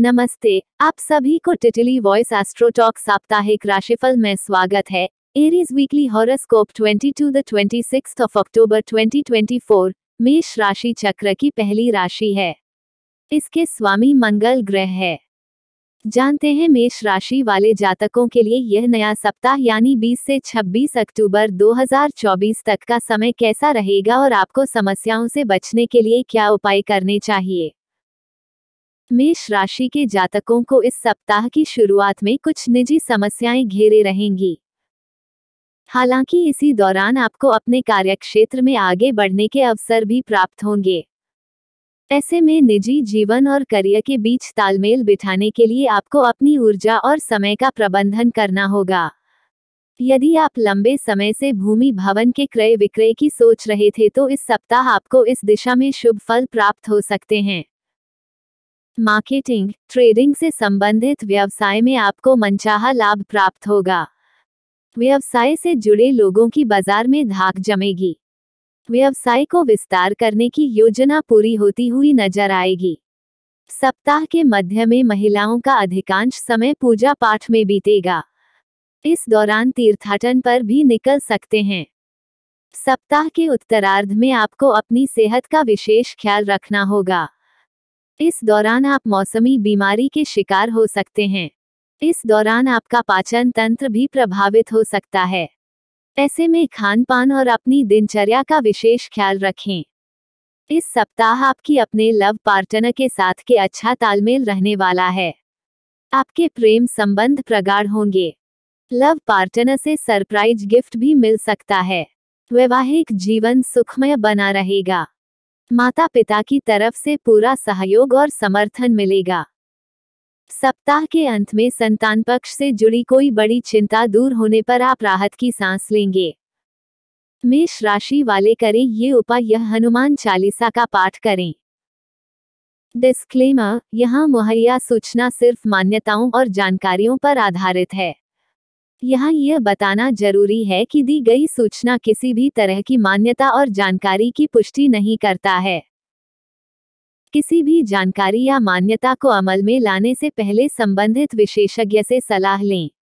नमस्ते आप सभी को टिटिली वॉइस एस्ट्रोटॉक साप्ताहिक राशिफल में स्वागत है Aries weekly horoscope 22 to the twenty of October 2024 मेष राशि चक्र की पहली राशि है इसके स्वामी मंगल ग्रह है जानते हैं मेष राशि वाले जातकों के लिए यह नया सप्ताह यानी 20 से 26 अक्टूबर 2024 तक का समय कैसा रहेगा और आपको समस्याओं से बचने के लिए क्या उपाय करने चाहिए मेष राशि के जातकों को इस सप्ताह की शुरुआत में कुछ निजी समस्याएं घेरे रहेंगी हालांकि इसी दौरान आपको अपने कार्यक्षेत्र में आगे बढ़ने के अवसर भी प्राप्त होंगे ऐसे में निजी जीवन और करियर के बीच तालमेल बिठाने के लिए आपको अपनी ऊर्जा और समय का प्रबंधन करना होगा यदि आप लंबे समय से भूमि भवन के क्रय विक्रय की सोच रहे थे तो इस सप्ताह आपको इस दिशा में शुभ फल प्राप्त हो सकते हैं मार्केटिंग ट्रेडिंग से संबंधित व्यवसाय में आपको मनचाहा लाभ प्राप्त होगा व्यवसाय से जुड़े लोगों की बाजार में धाक जमेगी व्यवसाय को विस्तार करने की योजना पूरी होती हुई नजर आएगी सप्ताह के मध्य में महिलाओं का अधिकांश समय पूजा पाठ में बीतेगा इस दौरान तीर्थाटन पर भी निकल सकते हैं सप्ताह के उत्तरार्ध में आपको अपनी सेहत का विशेष ख्याल रखना होगा इस दौरान आप मौसमी बीमारी के शिकार हो सकते हैं इस दौरान आपका पाचन तंत्र भी प्रभावित हो सकता है ऐसे में खान पान और अपनी दिनचर्या का विशेष ख्याल रखें इस सप्ताह आपकी अपने लव पार्टनर के साथ के अच्छा तालमेल रहने वाला है आपके प्रेम संबंध प्रगाढ़ होंगे लव पार्टनर से सरप्राइज गिफ्ट भी मिल सकता है वैवाहिक जीवन सुखमय बना रहेगा माता पिता की तरफ से पूरा सहयोग और समर्थन मिलेगा सप्ताह के अंत में संतान पक्ष से जुड़ी कोई बड़ी चिंता दूर होने पर आप राहत की सांस लेंगे मेष राशि वाले करें ये उपाय यह हनुमान चालीसा का पाठ करें डिस्क्लेमर यहाँ मुहैया सूचना सिर्फ मान्यताओं और जानकारियों पर आधारित है यहाँ यह बताना जरूरी है कि दी गई सूचना किसी भी तरह की मान्यता और जानकारी की पुष्टि नहीं करता है किसी भी जानकारी या मान्यता को अमल में लाने से पहले संबंधित विशेषज्ञ से सलाह लें